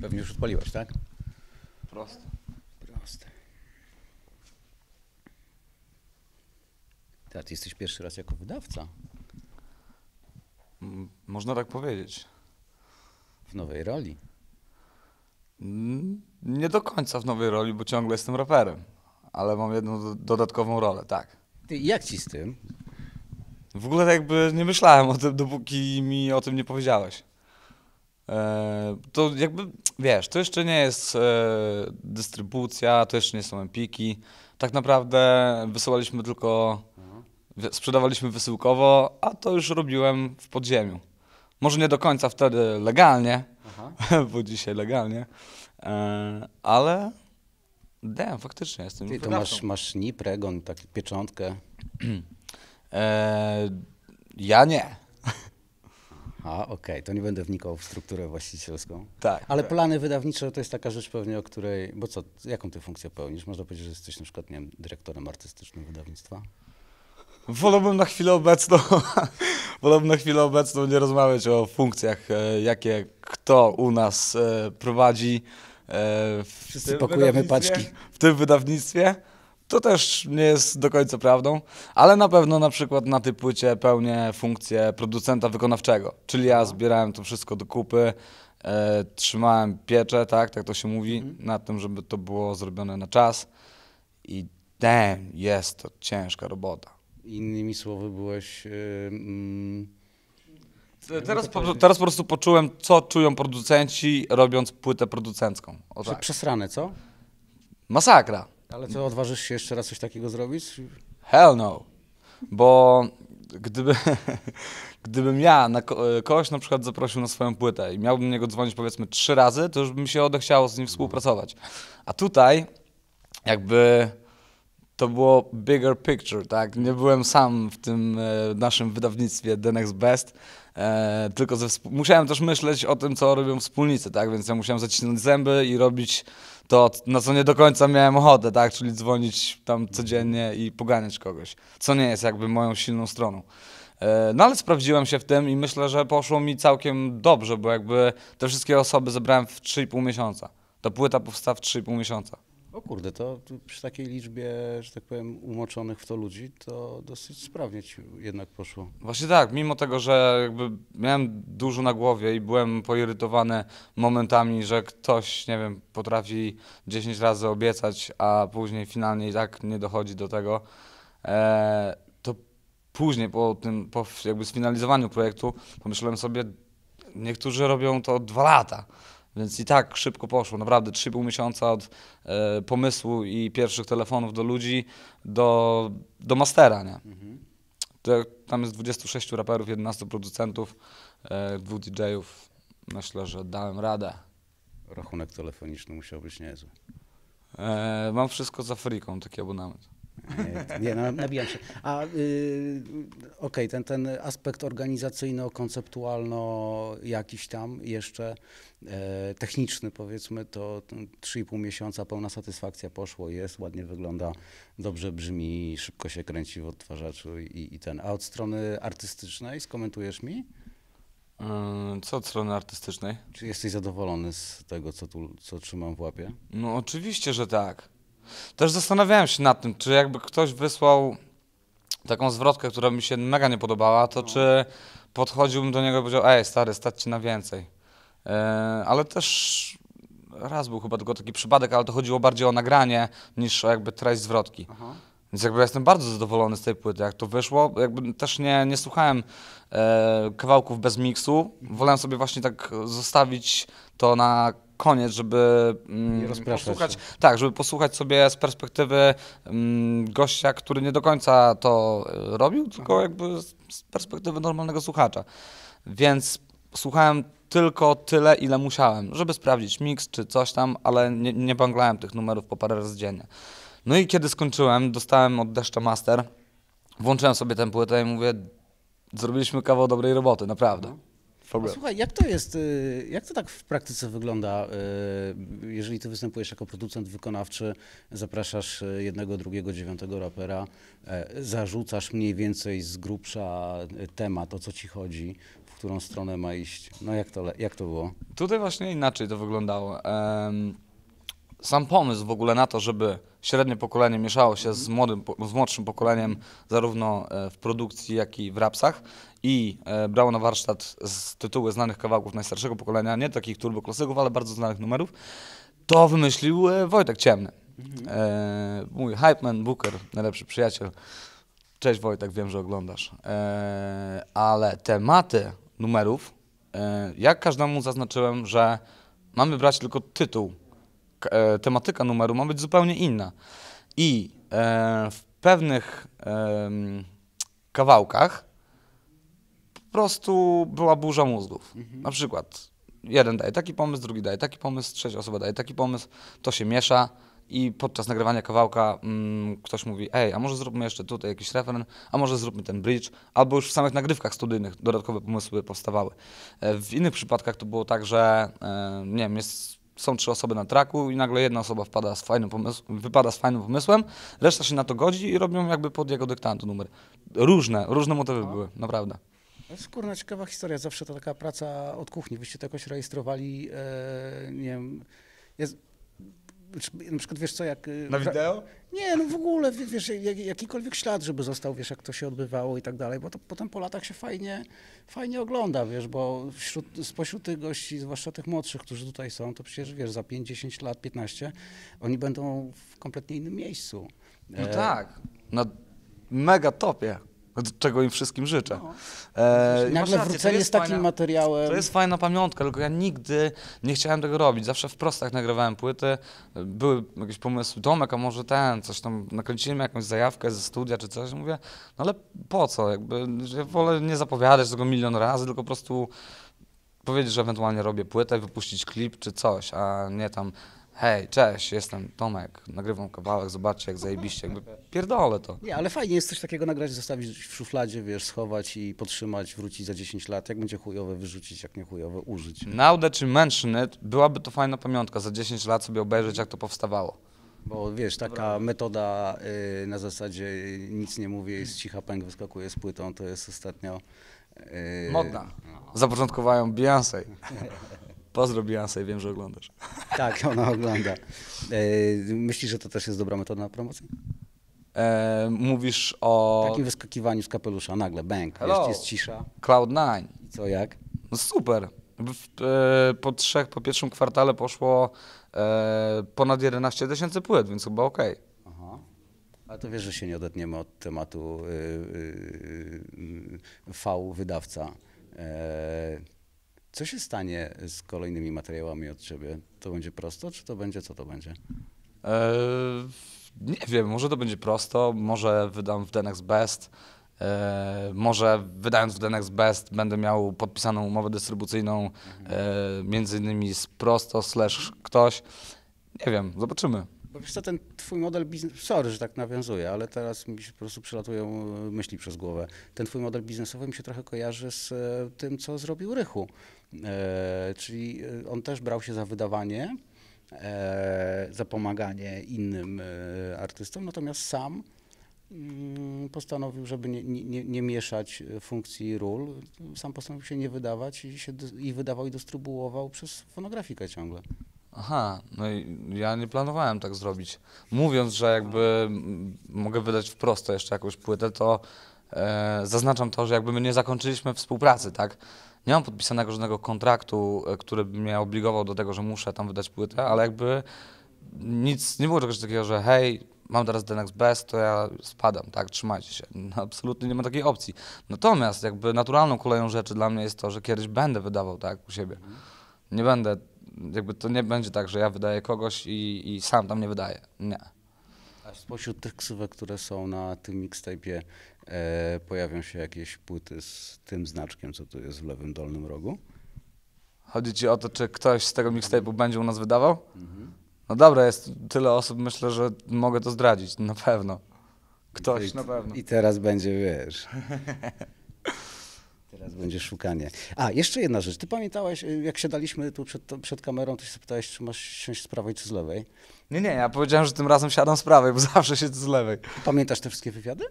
Pewnie już odpaliłeś, tak? Proste. Proste. Tak, ty jesteś pierwszy raz jako wydawca. M- Można tak powiedzieć. W nowej roli. Nie do końca w nowej roli, bo ciągle jestem raperem. Ale mam jedną do- dodatkową rolę, tak. Ty, jak ci z tym? W ogóle tak jakby nie myślałem o tym, dopóki mi o tym nie powiedziałeś. E, to jakby, wiesz, to jeszcze nie jest e, dystrybucja, to jeszcze nie są empiki. Tak naprawdę wysyłaliśmy tylko, sprzedawaliśmy wysyłkowo, a to już robiłem w podziemiu. Może nie do końca wtedy legalnie, Aha. bo dzisiaj legalnie, e, ale damn, faktycznie jestem Ty, to masz, masz NIP, Regon, tak, pieczątkę? ja nie. Aha, okej, okay. to nie będę wnikał w strukturę właścicielską. Tak. Ale tak. plany wydawnicze to jest taka rzecz pewnie, o której, bo co, jaką ty funkcję pełnisz? Można powiedzieć, że jesteś na przykład, nie wiem, dyrektorem artystycznym wydawnictwa? Wolałbym na chwilę obecną, wolałbym na chwilę obecną nie rozmawiać o funkcjach, e, jakie kto u nas e, prowadzi. E, Wszyscy pakujemy paczki. W tym wydawnictwie. To też nie jest do końca prawdą, ale na pewno na przykład na tej płycie pełnię funkcję producenta wykonawczego, czyli ja zbierałem to wszystko do kupy, e, trzymałem pieczę, tak, tak to się mówi, mhm. na tym, żeby to było zrobione na czas i damn, jest to ciężka robota. Innymi słowy byłeś... Yy, mm... Teraz po, teraz po prostu poczułem, co czują producenci, robiąc płytę producencką. O, tak. Przesrane, co? Masakra. Ale co, odważysz się jeszcze raz coś takiego zrobić? Hell no, bo gdyby, gdybym ja na kogoś na przykład zaprosił na swoją płytę i miałbym niego dzwonić powiedzmy trzy razy, to już by mi się odechciało z nim współpracować. A tutaj jakby to było bigger picture, tak? Nie byłem sam w tym e, naszym wydawnictwie The Next Best, e, tylko ze, musiałem też myśleć o tym, co robią wspólnicy, tak? Więc ja musiałem zacisnąć zęby i robić to, na no co nie do końca miałem ochotę, tak? Czyli dzwonić tam codziennie i poganiać kogoś, co nie jest jakby moją silną stroną. E, no ale sprawdziłem się w tym i myślę, że poszło mi całkiem dobrze, bo jakby te wszystkie osoby zebrałem w 3,5 miesiąca. Ta płyta powstała w 3,5 miesiąca. O kurde, to przy takiej liczbie, że tak powiem, umoczonych w to ludzi, to dosyć sprawnie ci jednak poszło. Właśnie tak, mimo tego, że jakby miałem dużo na głowie i byłem poirytowany momentami, że ktoś, nie wiem, potrafi 10 razy obiecać, a później finalnie i tak nie dochodzi do tego, e, to później po tym, po jakby sfinalizowaniu projektu pomyślałem sobie, niektórzy robią to dwa lata. Więc i tak szybko poszło, naprawdę 3,5 miesiąca od e, pomysłu i pierwszych telefonów do ludzi do, do mastera, nie? Mhm. tam jest 26 raperów, 11 producentów, e, dwóch DJ-ów. Myślę, że dałem radę. Rachunek telefoniczny musiał być niezły. E, mam wszystko za friką, taki abonament nie, no, nabijam się. A y, okej, okay, ten, ten aspekt organizacyjno-konceptualno jakiś tam jeszcze e, techniczny powiedzmy, to 3,5 miesiąca pełna satysfakcja poszło, jest, ładnie wygląda, dobrze brzmi, szybko się kręci w odtwarzaczu i, i ten. A od strony artystycznej skomentujesz mi? E, co od strony artystycznej? Czy jesteś zadowolony z tego, co, tu, co trzymam w łapie? No oczywiście, że tak. Też zastanawiałem się nad tym, czy jakby ktoś wysłał taką zwrotkę, która mi się mega nie podobała, to no. czy podchodziłbym do niego i powiedział, ej stary, stać ci na więcej. Yy, ale też raz był chyba tylko taki przypadek, ale to chodziło bardziej o nagranie niż o jakby treść zwrotki. Aha. Więc jakby ja jestem bardzo zadowolony z tej płyty, jak to wyszło. Jakby też nie, nie słuchałem e, kawałków bez miksu. Wolałem sobie właśnie tak zostawić to na koniec, żeby mm, posłuchać, się. tak, żeby posłuchać sobie z perspektywy mm, gościa, który nie do końca to e, robił, tylko jakby z, perspektywy normalnego słuchacza. Więc słuchałem tylko tyle, ile musiałem, żeby sprawdzić mix czy coś tam, ale nie, nie banglałem tych numerów po parę razy dziennie. No i kiedy skończyłem, dostałem od Deszcza Master, włączyłem sobie tę płytę i mówię, zrobiliśmy kawał dobrej roboty, naprawdę. No. A słuchaj, jak to jest, y, jak to tak w praktyce wygląda, y, jeżeli ty występujesz jako producent wykonawczy, zapraszasz y, jednego, drugiego, dziewiątego rapera, e, zarzucasz mniej więcej z grubsza temat, o co ci chodzi, w którą stronę ma iść. No jak to, jak to było? Tutaj właśnie inaczej to wyglądało. Um sam pomysł w ogóle na to, żeby średnie pokolenie mieszało się z, młodym, z młodszym pokoleniem zarówno e, w produkcji, jak i w rapsach i e, brało na warsztat z tytuły znanych kawałków najstarszego pokolenia, nie takich turboklasyków, ale bardzo znanych numerów, to wymyślił e, Wojtek Ciemny. Mhm. Mój hype man, booker, najlepszy przyjaciel. Cześć Wojtek, wiem, że oglądasz. Ale tematy numerów, jak każdemu zaznaczyłem, że mamy brać tylko tytuł E, tematyka numeru ma być zupełnie inna. I e, w pewnych kawałkach po prostu była burza mózgów. Mhm. Na przykład jeden daje taki pomysł, drugi daje taki pomysł, trzecia osoba daje taki pomysł, to się miesza i podczas nagrywania kawałka mm, ktoś mówi, ej, a może zróbmy jeszcze tutaj jakiś referen, a może zróbmy ten bridge, albo już w samych nagrywkach studyjnych dodatkowe pomysły powstawały. E, w innych przypadkach to było tak, że e, nie wiem, jest są trzy osoby na traku i nagle jedna osoba wpada z fajnym pomysłem, wypada z fajnym pomysłem, reszta się na to godzi i robią jakby pod jego dyktantu numer. Różne, różne motywy A. No. były, naprawdę. To jest kurna ciekawa historia, zawsze to taka praca od kuchni. Wyście to jakoś rejestrowali, e, nie wiem, jest, na przykład wiesz co, jak... Y, na wideo? Nie, no w ogóle, wiesz, jak, jakikolwiek ślad, żeby został, wiesz, jak to się odbywało i tak dalej, bo to potem po latach się fajnie, fajnie ogląda, wiesz, bo wśród, spośród tych gości, zwłaszcza tych młodszych, którzy tutaj są, to przecież, wiesz, za 5, 10 lat, 15, oni będą w kompletnie innym miejscu. No e... tak, na no mega topie. Czego im wszystkim życzę. No. E, Nagle wrócenie z takim fajna, materiałem. To jest fajna pamiątka, tylko ja nigdy nie chciałem tego robić. Zawsze w prostach nagrywałem płyty. Były jakieś pomysły, domek, a może ten, coś tam, nakręciliśmy jakąś zajawkę ze studia czy coś. Mówię, no ale po co? Jakby, ja wolę nie zapowiadać tego milion razy, tylko po prostu powiedzieć, że ewentualnie robię płytę, wypuścić klip czy coś, a nie tam hej, cześć, jestem Tomek, nagrywam kawałek, zobaczcie jak zajebiście, jakby pierdolę to. Nie, ale fajnie jest coś takiego nagrać, zostawić w szufladzie, wiesz, schować i podtrzymać, wrócić za 10 lat, jak będzie chujowe wyrzucić, jak nie chujowe użyć. Naudę czy mention it, byłaby to fajna pamiątka, za 10 lat sobie obejrzeć jak to powstawało. Bo wiesz, taka metoda y, na zasadzie y, nic nie mówię, jest cicha, pęk wyskakuje z płytą, to jest ostatnio... Y, Modna. Zapoczątkowają Beyoncé. Pozdro Beyoncé, wiem, że oglądasz. Tak, ona ogląda. E, myślisz, że to też jest dobra metoda na promocję? E, mówisz o... Takim wyskakiwaniu z kapelusza, nagle, bang, Hello. jest cisza. Cloud9. I co, jak? No super. E, po trzech, po pierwszym kwartale poszło e, ponad 11 tysięcy płyt, więc chyba okej. Okay. A to wiesz, że się nie odetniemy od tematu yy, yy, V wydawca. Yy, co się stanie z kolejnymi materiałami od ciebie? To będzie prosto, czy to będzie, co to będzie? Eee, nie wiem, może to będzie prosto, może wydam w Denex Best, e, może wydając w Denex Best będę miał podpisaną umowę dystrybucyjną mhm. między innymi z prosto slash ktoś. Nie wiem, zobaczymy. Bo wiesz co, ten twój model biznesowy, sorry, że tak nawiązuję, ale teraz mi się po prostu przelatują e, myśli przez głowę. Ten twój model biznesowy mi się trochę kojarzy z e, tym, co zrobił Rychu. E, czyli e, on też brał się za wydawanie, e, za pomaganie innym e, artystom, natomiast sam mm, postanowił, żeby nie, nie, nie, mieszać funkcji ról, sam postanowił się nie wydawać i, się, i wydawał i dystrybuował przez fonografikę ciągle. Aha, no i ja nie planowałem tak zrobić. Mówiąc, że jakby mogę wydać wprost jeszcze jakąś płytę, to e, zaznaczam to, że jakby my nie zakończyliśmy współpracy, tak? Nie mam podpisanego żadnego kontraktu, e, który by mnie obligował do tego, że muszę tam wydać płytę, ale jakby nic, nie było czegoś takiego, że hej, mam teraz Denex Best, to ja spadam, tak, trzymajcie się. No, absolutnie nie ma takiej opcji. Natomiast jakby naturalną koleją rzeczy dla mnie jest to, że kiedyś będę wydawał, tak, u siebie. Nie będę jakby to nie będzie tak, że ja wydaję kogoś i, i sam tam nie wydaję. Nie. A spośród tych ksywek, które są na tym mixtape'ie, e, pojawią się jakieś płyty z tym znaczkiem, co tu jest w lewym dolnym rogu? Chodzi ci o to, czy ktoś z tego mixtape'u mhm. będzie u nas wydawał? Mhm. No dobra, jest tyle osób, myślę, że mogę to zdradzić, na pewno. Ktoś, I, na pewno. I teraz będzie, wiesz... Teraz będzie szukanie. A, jeszcze jedna rzecz. Ty pamiętałeś, y, jak siadaliśmy tu przed, przed kamerą, to się zapytałeś, czy masz siąść z prawej czy z lewej? Nie, nie, ja powiedziałem, że tym razem siadam z prawej, bo zawsze siedzę z lewej. Pamiętasz te wszystkie wywiady?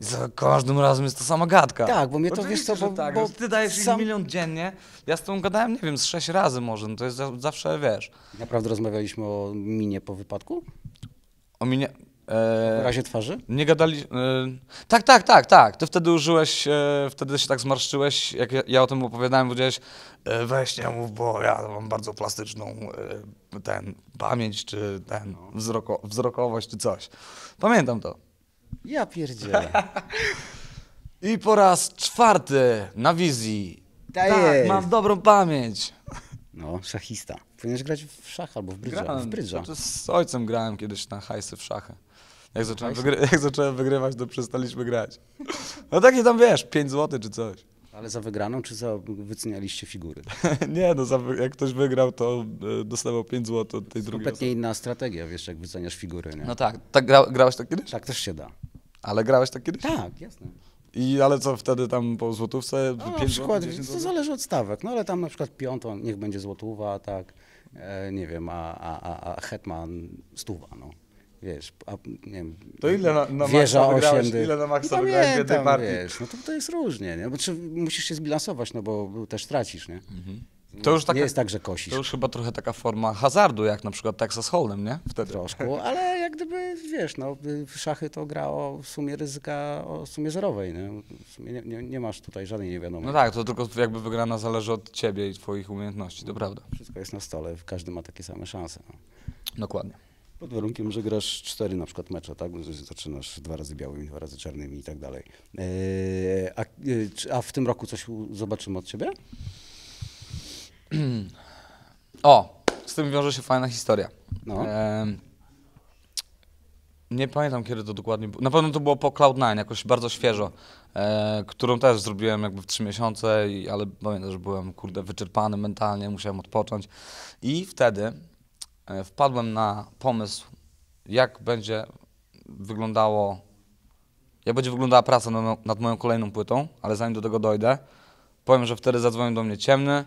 Za każdym razem jest to sama gadka. Tak, bo mnie to wiesz co, bo, tak. bo ty dajesz sam... milion dziennie. Ja z tą gadałem, nie wiem, z sześć razy może. No to jest zawsze, wiesz. Naprawdę rozmawialiśmy o minie po wypadku? O minie. E, razie twarzy? Nie gadali. E, tak, tak, tak, tak. Ty wtedy użyłeś, e, wtedy się tak zmarszczyłeś, jak ja, ja o tym opowiadałem, powiedziałeś, e, weź nie mów, bo ja mam bardzo plastyczną e, ten, pamięć, czy ten, wzroko, wzrokowość, czy coś. Pamiętam to. Ja pierdzielę. I po raz czwarty na wizji. Ta tak, jest. mam dobrą pamięć. No, szachista. Powinieneś grać w szach albo w brydża. w brydża. Z ojcem grałem kiedyś na hajsy w szachy. Jak zacząłem, wygry jak zacząłem wygrywać, to przestaliśmy grać. No takie tam, wiesz, 5 zł czy coś. Ale za wygraną, czy za wycenialiście figury? nie, no za, jak ktoś wygrał, to e, dostawał 5 zł od tej drugiej Kompletnie inna strategia, wiesz, jak wyceniasz figury, nie? No tak. tak gra, grałeś tak kiedyś? Tak też się da. Ale grałeś tak kiedyś? Tak, jasne. I ale co wtedy tam po złotówce? No, na przykład, złotów? to zależy od stawek, no ale tam na przykład piątą, niech będzie złotówa, tak, e, nie wiem, a, a, a, a hetman stuwa, no wiesz, a, nie wiem, To ile na, na wieża maksa wygrałeś, ile na maksa wygrałeś w jednej partii? Wiesz, no to, to jest różnie, nie? Bo czy musisz się zbilansować, no bo też tracisz, nie? Mhm. No, to już taka, nie jest tak, że kosisz. To już chyba trochę taka forma hazardu, jak na przykład Texas Hold'em, nie? Wtedy. Troszkę, ale jak gdyby, wiesz, no, y, w szachy to gra o sumie ryzyka, o sumie zerowej, nie? Sumie nie, nie, nie, masz tutaj żadnej niewiadomości. No tak, to tylko jakby wygrana zależy od ciebie i twoich umiejętności, to prawda. Wszystko jest na stole, każdy ma takie same szanse. No. Dokładnie. Pod warunkiem, że grasz cztery na przykład mecze, tak? zaczynasz dwa razy białymi, dwa razy czarnymi i tak dalej. E, a, e, a w tym roku coś zobaczymy od ciebie? O, z tym wiąże się fajna historia. No. nie pamiętam kiedy to dokładnie było. Na pewno to było po Cloud9, jakoś bardzo świeżo, e, którą też zrobiłem jakby w trzy miesiące, i, ale pamiętam, że byłem kurde wyczerpany mentalnie, musiałem odpocząć. I wtedy E, wpadłem na pomysł, jak będzie wyglądało, jak będzie wyglądała praca nad moją kolejną płytą, ale zanim do tego dojdę, powiem, że wtedy zadzwonił do mnie Ciemny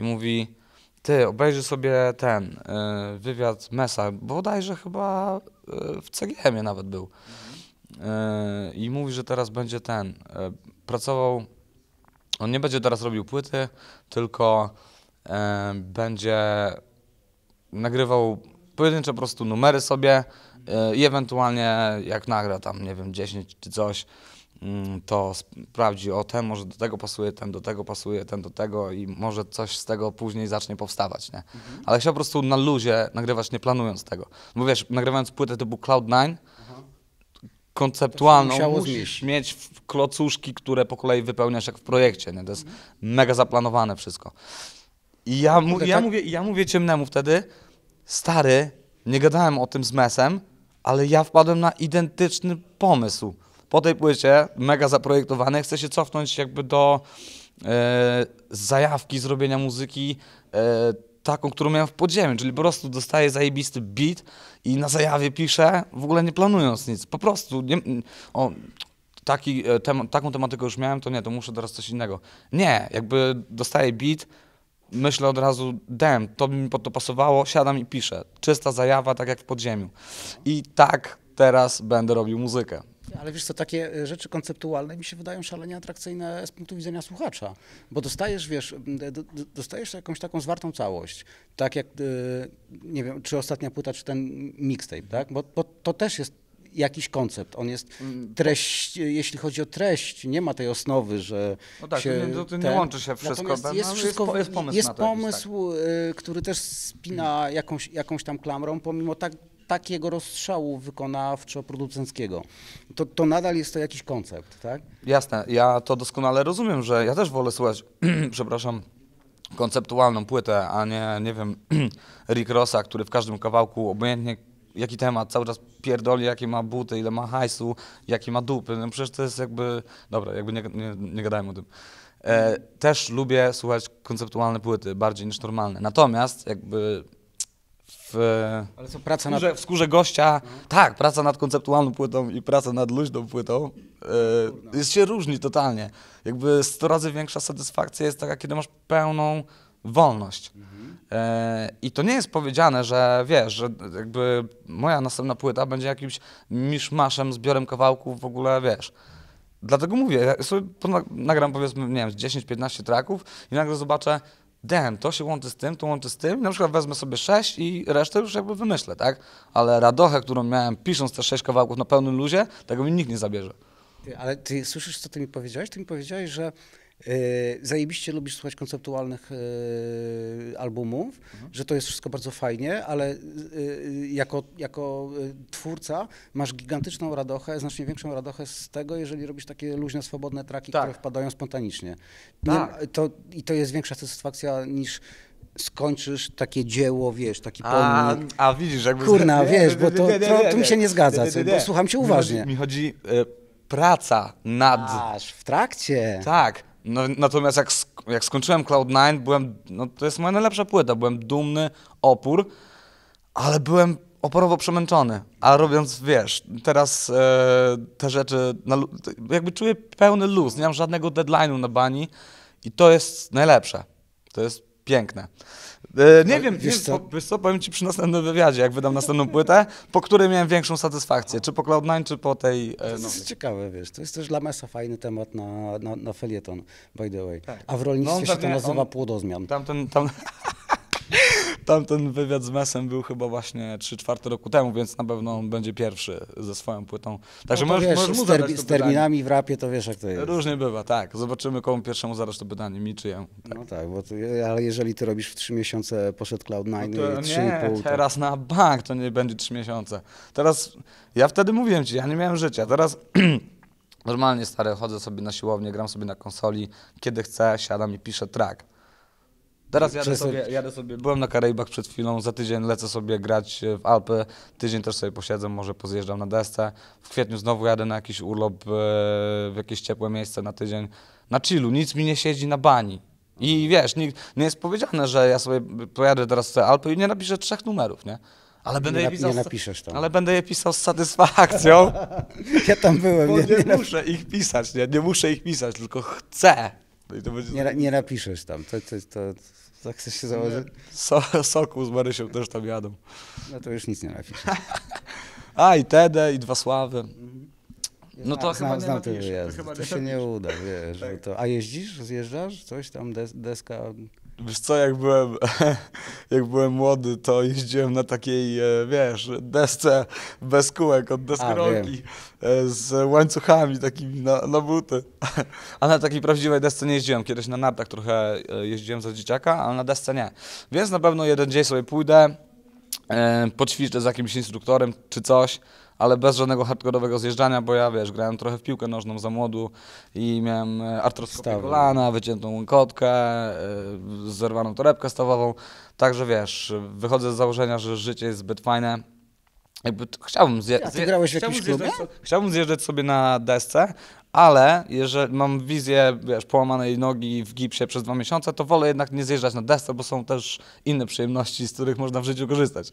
i mówi ty, obejrzyj sobie ten y, wywiad Mesa, bo bodajże chyba y, w CGM-ie nawet był. Y, I mówi, że teraz będzie ten, pracował, on nie będzie teraz robił płyty, tylko będzie nagrywał pojedyncze po prostu numery sobie e, i ewentualnie jak nagra tam, nie wiem, 10 czy coś, mm, to sprawdzi, o ten może do tego pasuje, ten do tego pasuje, ten do tego i może coś z tego później zacznie powstawać, nie? Mhm. Ale chciał po prostu na luzie nagrywać, nie planując tego. Bo wiesz, nagrywając płytę typu Cloud9, konceptualną musisz mieć klocuszki, które po kolei wypełniasz jak w projekcie, nie? To jest mhm. mega zaplanowane wszystko. I ja, mu, ja, tak... mówię, ja mówię ciemnemu wtedy, stary, nie gadałem o tym z Mesem, ale ja wpadłem na identyczny pomysł. Po tej płycie, mega zaprojektowany, chcę się cofnąć jakby do e, zajawki zrobienia muzyki e, taką, którą miałem w podziemiu, czyli po prostu dostaję zajebisty beat i na zajawie piszę, w ogóle nie planując nic, po prostu. Nie, o, taki, e, tem, taką tematykę już miałem, to nie, to muszę teraz coś innego. Nie, jakby dostaję beat, myślę od razu, dem, to by mi pod to pasowało, siadam i piszę. Czysta zajawa, tak jak w podziemiu. I tak teraz będę robił muzykę. Ale wiesz co, takie e, rzeczy konceptualne mi się wydają szalenie atrakcyjne z punktu widzenia słuchacza, bo dostajesz, wiesz, dostajesz jakąś taką zwartą całość, tak jak, e, nie wiem, czy ostatnia płyta, czy ten mixtape, tak, bo, bo to też jest jakiś koncept, on jest mm. treść, jeśli chodzi o treść, nie ma tej osnowy, że No tak, się, to, to nie ten, łączy się wszystko, natomiast no, jest, wszystko, jest, jest pomysł, jest pomysł jakiś, tak. Y, który też spina mm. jakąś, jakąś tam klamrą, pomimo tak, takiego rozstrzału wykonawczo-producenckiego. To, to nadal jest to jakiś koncept, tak? Jasne, ja to doskonale rozumiem, że ja też wolę słuchać, przepraszam, konceptualną płytę, a nie, nie wiem, Rick Rossa, który w każdym kawałku, obojętnie jaki temat, cały czas pierdoli, jakie ma buty, ile ma hajsu, jakie ma dupy, no przecież to jest jakby, dobra, jakby nie, nie, nie gadajmy o tym. E, też lubię słuchać konceptualne płyty, bardziej niż normalne, natomiast jakby w, Ale co, praca skórze, nad... w skórze gościa, mhm. tak, praca nad konceptualną płytą i praca nad luźną płytą e, jest się różni totalnie. Jakby 100 razy większa satysfakcja jest taka, kiedy masz pełną wolność. Mhm i to nie jest powiedziane, że wiesz, że jakby moja następna płyta będzie jakimś miszmaszem, zbiorem kawałków w ogóle, wiesz. Dlatego mówię, ja sobie nagram powiedzmy, nie wiem, 10-15 tracków i nagle zobaczę, damn, to się łączy z tym, to łączy z tym, na przykład wezmę sobie sześć i resztę już jakby wymyślę, tak? Ale radochę, którą miałem pisząc te sześć kawałków na pełnym luzie, tego mi nikt nie zabierze. Ty, ale ty słyszysz, co ty mi powiedziałeś? Ty mi powiedziałeś, że E, zajebiście lubisz słuchać konceptualnych e, albumów, mhm. że to jest wszystko bardzo fajnie, ale e, jako, jako twórca masz gigantyczną radochę, znacznie większą radochę z tego, jeżeli robisz takie luźne, swobodne traki, tak. które wpadają spontanicznie. Tak. Nie, to, I to jest większa satysfakcja niż skończysz takie dzieło, wiesz, taki pomnik. A, widzisz, jakby... Kurna, wiesz, bo to, to, to mi się nie zgadza, bo słucham cię uważnie. Mi chodzi, mi chodzi y, praca nad... Aż, w trakcie. Tak, no, natomiast jak, jak skończyłem Cloud9, byłem, no to jest moja najlepsza płyta, byłem dumny, opór, ale byłem oporowo przemęczony. A robiąc, wiesz, teraz e, te rzeczy, na, jakby czuję pełny luz, nie mam żadnego deadline'u na bani i to jest najlepsze. To jest piękne. E, nie wiem, wiesz, co? Po, wiesz co, powiem ci przy następnym wywiadzie, jak wydam następną płytę, po której miałem większą satysfakcję, czy po Cloud9, czy po tej e, To jest ciekawe, wiesz, to jest też dla Mesa fajny temat na, na, na felieton, by the way. Tak. A w rolnictwie no, się to nazywa on, płodozmian. Tamten, tam... Tamten wywiad z Mesem był chyba właśnie 3-4 roku temu, więc na pewno on będzie pierwszy ze swoją płytą. Także no możesz, wiesz, możesz mu zadać ter to z terminami pytanie. w rapie to wiesz jak to jest. Różnie bywa, tak. Zobaczymy komu pierwszemu zadasz to pytanie, mi czy jemu. Tak. No tak, bo ty, ale jeżeli ty robisz w 3 miesiące poszedł Cloud9 no i 3,5. Nie, to... teraz na bank to nie będzie 3 miesiące. Teraz, ja wtedy mówiłem ci, ja nie miałem życia, teraz... Normalnie stary, chodzę sobie na siłownię, gram sobie na konsoli, kiedy chcę, siadam i piszę track. Teraz jadę sobie, jadę sobie, byłem na Karaibach przed chwilą, za tydzień lecę sobie grać e, w Alpy, tydzień też sobie posiedzę, może pozjeżdżam na desce. W kwietniu znowu jadę na jakiś urlop e, w jakieś ciepłe miejsce na tydzień. Na chillu, nic mi nie siedzi na bani. I wiesz, nie, nie jest powiedziane, że ja sobie pojadę teraz te Alpy i nie napiszę trzech numerów, nie? Ale będę, nie je pisał, nie napiszesz ale będę je pisał z satysfakcją. ja tam byłem. Bo nie, nie, nie muszę ich pisać, nie, nie muszę ich pisać, tylko chcę. No nie, nie napiszesz tam. To, to, to... Tak chcesz się założyć? So, soku z Marysią też tam jadą. No to już nic nie napisz. A, i Tede, i dwa Sławy. No to, znam, chyba, znam nie napisz, to, to to, się nie uda, wiesz. Tak. To, a jeździsz, zjeżdżasz, coś tam, des, deska... Wiesz co, jak byłem, jak byłem młody, to jeździłem na takiej, e, wiesz, desce bez kółek od deskorolki e, z łańcuchami takimi na, na, buty. A na takiej prawdziwej desce nie jeździłem. Kiedyś na nartach trochę e, jeździłem za dzieciaka, ale na desce nie. Więc na pewno jeden dzień sobie pójdę, poćwiczę z jakimś instruktorem czy coś ale bez żadnego hardkorowego zjeżdżania, bo ja wiesz, grałem trochę w piłkę nożną za młodu i miałem e, artroskopię kolana, wyciętą łąkotkę, e, zerwaną torebkę stawową, także wiesz, wychodzę z założenia, że życie jest zbyt fajne jakby chciałbym, zje- ja, ty grałeś w jakimś klubie? Chciałbym zjeżdżać sobie na desce, ale jeżeli mam wizję wiesz, połamanej nogi w gipsie przez dwa miesiące, to wolę jednak nie zjeżdżać na desce, bo są też inne przyjemności, z których można w życiu korzystać.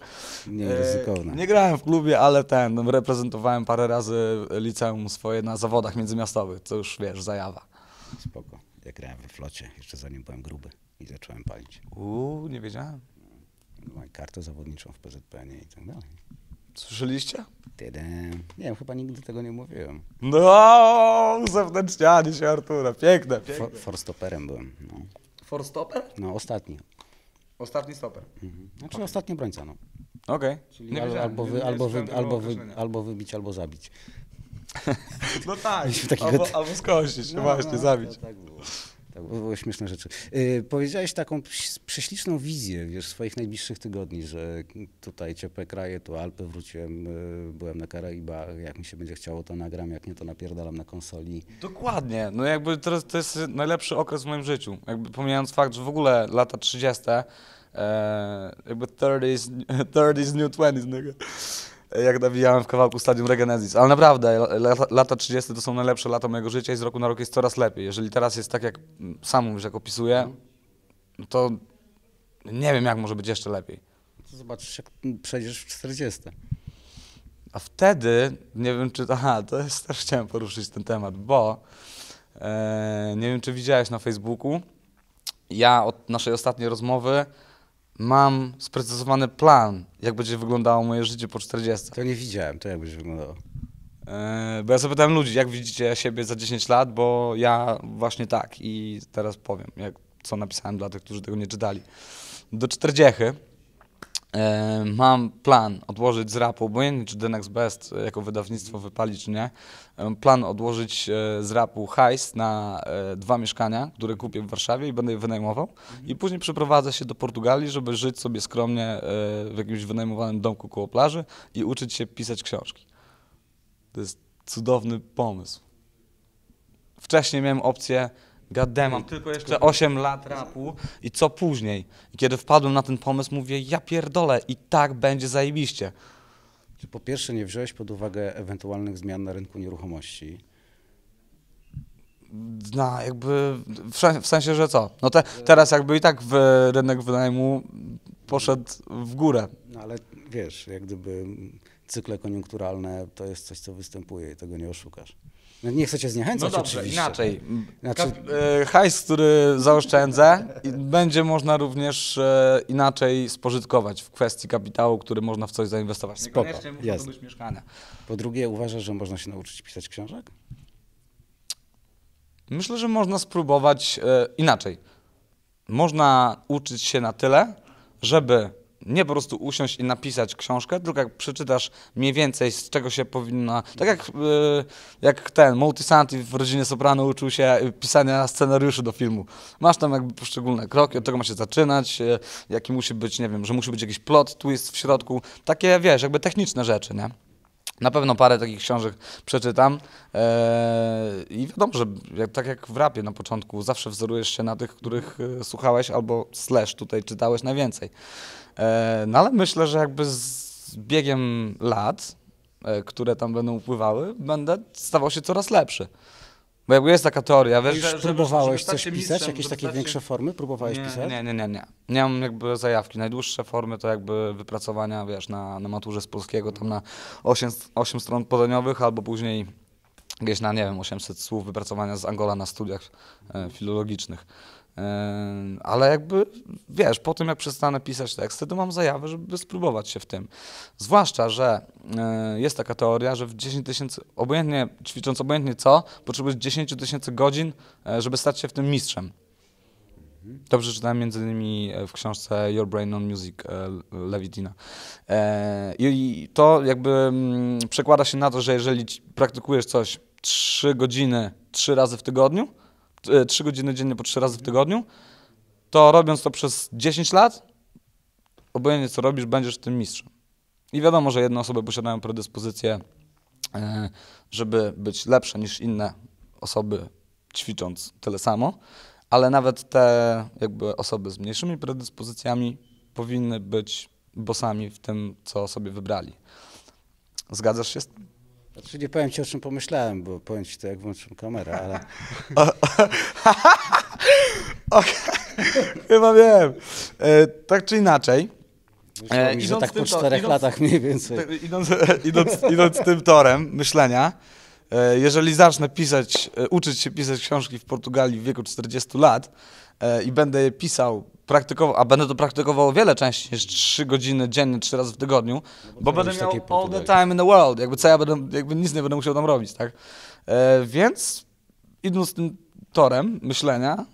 Nie, e, ryzykowne. Nie grałem w klubie, ale ten, reprezentowałem parę razy liceum swoje na zawodach międzymiastowych, co już wiesz, zajawa. Spoko. Ja grałem we flocie, jeszcze zanim byłem gruby i zacząłem palić. Uuu, nie wiedziałem. Mam kartę zawodniczą w PZPN i tak dalej. Słyszeliście? Tydem. Nie, chyba nigdy tego nie mówiłem. No, zewnętrznianie się Artura, piękne, piękne. For, forstoperem byłem. No. Forstoper? No, ostatni. Ostatni stoper. Mhm. Znaczy okay. No, ostatni brońca, no. Okej. Okay. albo, wy, albo, wy, albo, wy, albo wybić, albo zabić. No tak, albo, albo skosić, no, właśnie, no, zabić. tak było. Tak, były śmieszne rzeczy. Yy, powiedziałeś taką prześliczną wizję wiesz, swoich najbliższych tygodni, że tutaj ciepłe kraje, tu Alpy, wróciłem, yy, byłem na Karaibach, jak mi się będzie chciało, to nagram, jak nie, to napierdalam na konsoli. Dokładnie, no jakby teraz to jest najlepszy okres w moim życiu. Jakby pomijając fakt, że w ogóle lata 30, e, jakby 30s, 30 new 20 jak nawijałem w kawałku Stadium Regenesis. Ale naprawdę, lata 30 to są najlepsze lata mojego życia i z roku na rok jest coraz lepiej. Jeżeli teraz jest tak, jak sam mówisz, jak opisuję, no to nie wiem, jak może być jeszcze lepiej. Zobaczysz, jak przejdziesz w 40. A wtedy, nie wiem czy, aha, to jest, też chciałem poruszyć ten temat, bo e, nie wiem czy widziałeś na Facebooku, ja od naszej ostatniej rozmowy mam sprecyzowany plan, jak będzie wyglądało moje życie po 40. To nie widziałem, to jak będzie wyglądało. Yy, bo ja zapytałem ludzi, jak widzicie siebie za 10 lat, bo ja właśnie tak i teraz powiem, jak, co napisałem dla tych, którzy tego nie czytali. Do 40 E, mam plan odłożyć z rapu, wiem, czy The Next Best e, jako wydawnictwo wypali czy nie, e, plan odłożyć z rapu hajs na dwa mieszkania, które kupię w Warszawie i będę je wynajmował i później przeprowadzę się do Portugalii, żeby żyć sobie skromnie w jakimś wynajmowanym domku koło plaży i uczyć się pisać książki. To jest cudowny pomysł. Wcześniej miałem opcję Gadem, mam tylko jeszcze 8 lat rapu i co później? I kiedy wpadłem na ten pomysł, mówię, ja pierdolę i tak będzie zajebiście. Czy po pierwsze nie wziąłeś pod uwagę ewentualnych zmian na rynku nieruchomości? No, jakby w sensie, że co? No te, teraz jakby i tak w, rynek wynajmu poszedł w górę. No ale wiesz, jak gdyby cykle koniunkturalne to jest coś, co występuje i tego nie oszukasz. No nie chcę cię zniechęcać no dobrze, oczywiście. inaczej. Znaczy... E, hajs, który zaoszczędzę, będzie można również e, inaczej spożytkować w kwestii kapitału, który można w coś zainwestować. Spoko, muszą Jasne. być mieszkania. Po drugie, uważasz, że można się nauczyć pisać książek? Myślę, że można spróbować e, inaczej. Można uczyć się na tyle, żeby nie po prostu usiąść i napisać książkę, tylko jak przeczytasz mniej więcej z czego się powinna, tak jak, y, jak ten Multisanti w rodzinie Soprano uczył się y, pisania scenariuszy do filmu. Masz tam jakby poszczególne kroki, od czego ma się zaczynać, y, jaki musi być, nie wiem, że musi być jakiś plot twist w środku, takie wiesz, jakby techniczne rzeczy, nie? Na pewno parę takich książek przeczytam eee, i wiadomo, że jak, tak jak w rapie na początku, zawsze wzorujesz się na tych, których e, słuchałeś albo slash tutaj czytałeś najwięcej. E, no ale myślę, że jakby z biegiem lat, e, które tam będą upływały, będę stawał się coraz lepszy. Bo jakby jest taka teoria, wiesz, że, próbowałeś coś pisać, jakieś takie większe formy próbowałeś nie, pisać? Nie, nie, nie, nie. Nie mam jakby zajawki. Najdłuższe formy to jakby wypracowania, wiesz, na, na maturze z polskiego, tam na 8, 8 stron podaniowych, albo później gdzieś na, nie wiem, 800 słów wypracowania z Angola na studiach e, filologicznych. Ale jakby, wiesz, po tym jak przestanę pisać teksty, to mam zajawę, żeby spróbować się w tym. Zwłaszcza, że e, jest taka teoria, że w 10 tysięcy, obojętnie, ćwicząc obojętnie co, potrzebujesz 10 tysięcy godzin, e, żeby stać się w tym mistrzem. To przeczytałem między innymi e, w książce Your Brain on Music Levitina. I to jakby mm, przekłada się na to, że jeżeli praktykujesz coś 3 godziny 3 razy w tygodniu, 3 e, godziny dziennie po 3 razy w tygodniu, to robiąc to przez 10 lat, obojętnie co robisz, będziesz tym mistrzem. I wiadomo, że jedne osoby posiadają predyspozycję, e, żeby być lepsze niż inne osoby ćwicząc tyle samo, ale nawet te jakby osoby z mniejszymi predyspozycjami powinny być bosami w tym, co sobie wybrali. Zgadzasz się z tym? Znaczy nie powiem ci o czym pomyślałem, bo powiem ci to jak włączyłem kamerę, ale... Chyba wiem. E, tak czy inaczej... E, mi, że tak po czterech latach mniej więcej. Idąc, idąc, idąc tym torem myślenia, e, jeżeli zacznę pisać, e, uczyć się pisać książki w Portugalii w wieku 40 lat e, i będę je pisał praktykował, a będę to praktykował wiele częściej niż 3 godziny dziennie, 3 razy w tygodniu, no, bo będę miał all the time in the world, jakby co ja będę, jakby nic nie będę musiał tam robić, tak? E, więc idąc tym torem myślenia,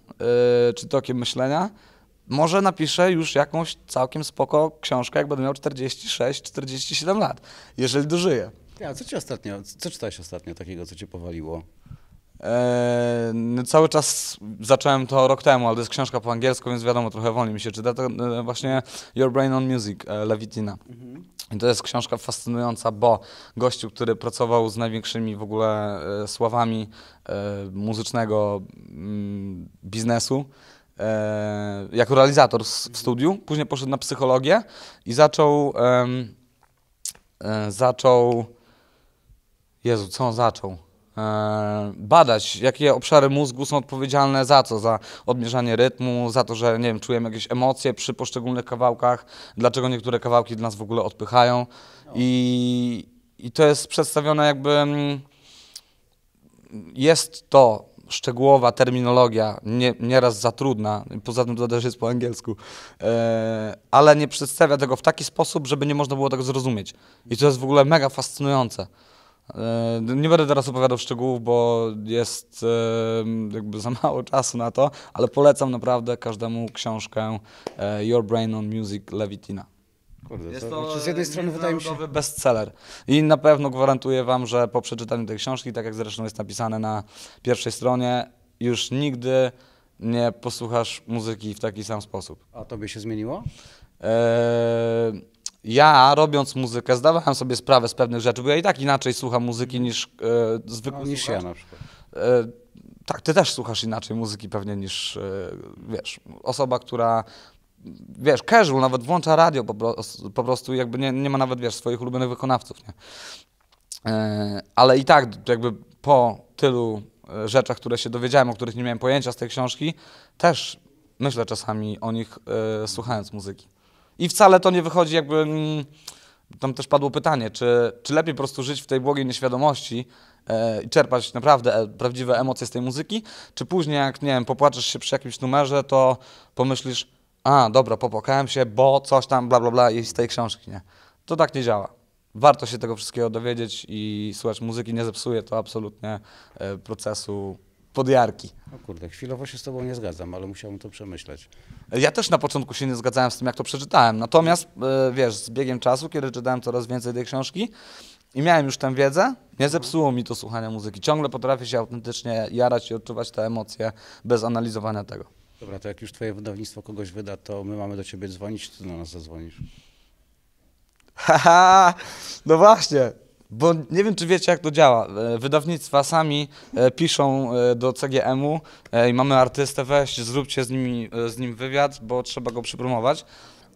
e, czy tokiem myślenia, może napiszę już jakąś całkiem spoko książkę, jak będę miał 46-47 lat, jeżeli dożyję. Ja, co ci ostatnio, co czytałeś ostatnio takiego, co cię powaliło? Eee, no cały czas zacząłem to rok temu, ale to jest książka po angielsku, więc wiadomo, trochę wolniej mi się czyta. To e, właśnie Your Brain on Music e, Levitina. Mhm. I to jest książka fascynująca, bo gościu, który pracował z największymi w ogóle e, sławami e, muzycznego m, mm, biznesu, e, jako realizator z, w studiu, później poszedł na psychologię i zaczął. E, zaczął. Jezu, co on zaczął? E, badać, jakie obszary mózgu są odpowiedzialne za co, za odmierzanie rytmu, za to, że nie wiem, czujemy jakieś emocje przy poszczególnych kawałkach, dlaczego niektóre kawałki dla nas w ogóle odpychają no. i, i to jest przedstawione jakby, mm, jest to szczegółowa terminologia, nie, nieraz za trudna, poza tym to też jest po angielsku, e, ale nie przedstawia tego w taki sposób, żeby nie można było tego zrozumieć. I to jest w ogóle mega fascynujące. E, nie będę teraz opowiadał szczegółów, bo jest e, jakby za mało czasu na to, ale polecam naprawdę każdemu książkę e, Your Brain on Music Levitina. Kurde, jest to, to znaczy, z jednej strony wydaje mi się bestseller i na pewno gwarantuję wam, że po przeczytaniu tej książki, tak jak zresztą jest napisane na pierwszej stronie, już nigdy nie posłuchasz muzyki w taki sam sposób. A to by się zmieniło? Eee ja robiąc muzykę zdawałem sobie sprawę z pewnych rzeczy, bo ja i tak inaczej słucham muzyki niż e, zwykły no, Niż ja na przykład. E, tak, ty też słuchasz inaczej muzyki pewnie niż, e, wiesz, osoba, która, wiesz, casual, nawet włącza radio po, po prostu, jakby nie, nie ma nawet, wiesz, swoich ulubionych wykonawców, nie? E, ale i tak jakby po tylu e, rzeczach, które się dowiedziałem, o których nie miałem pojęcia z tej książki, też myślę czasami o nich e, słuchając muzyki. I wcale to nie wychodzi jakby... Mm, tam też padło pytanie, czy, czy lepiej po prostu żyć w tej błogiej nieświadomości e, i czerpać naprawdę e, prawdziwe emocje z tej muzyki, czy później jak, nie wiem, popłaczesz się przy jakimś numerze, to pomyślisz, a dobra, popłakałem się, bo coś tam, bla, bla, bla, i z tej książki, nie? To tak nie działa. Warto się tego wszystkiego dowiedzieć i słuchać muzyki nie zepsuje to absolutnie e, procesu podjarki. No kurde, chwilowo się z tobą nie zgadzam, ale musiałem to przemyśleć. Ja też na początku się nie zgadzałem z tym, jak to przeczytałem. Natomiast, e, wiesz, z biegiem czasu, kiedy czytałem coraz więcej tej książki i miałem już tę wiedzę, nie mhm. zepsuło mi to słuchania muzyki. Ciągle potrafię się autentycznie jarać i odczuwać te emocje bez analizowania tego. Dobra, to jak już twoje wydawnictwo kogoś wyda, to my mamy do ciebie dzwonić, czy ty do nas zadzwonisz? Haha, no właśnie. Bo nie wiem, czy wiecie, jak to działa. E, wydawnictwa sami e, piszą e, do CGM-u i mamy artystę, weź, zróbcie z, nimi, z nim wywiad, bo trzeba go przypromować.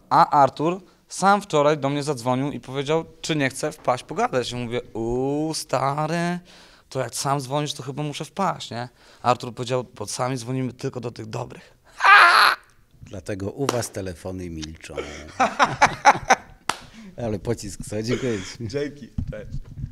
A Artur sam wczoraj do mnie zadzwonił i powiedział, czy nie chcę wpaść pogadać. I mówię, uuu, stary, to jak sam dzwonisz, to chyba muszę wpaść, nie? Artur powiedział, bo sami dzwonimy tylko do tych dobrych. Dlatego u was telefony milczą. Ale pocisk, co? Dziękuję Ci. Dzięki. Cześć.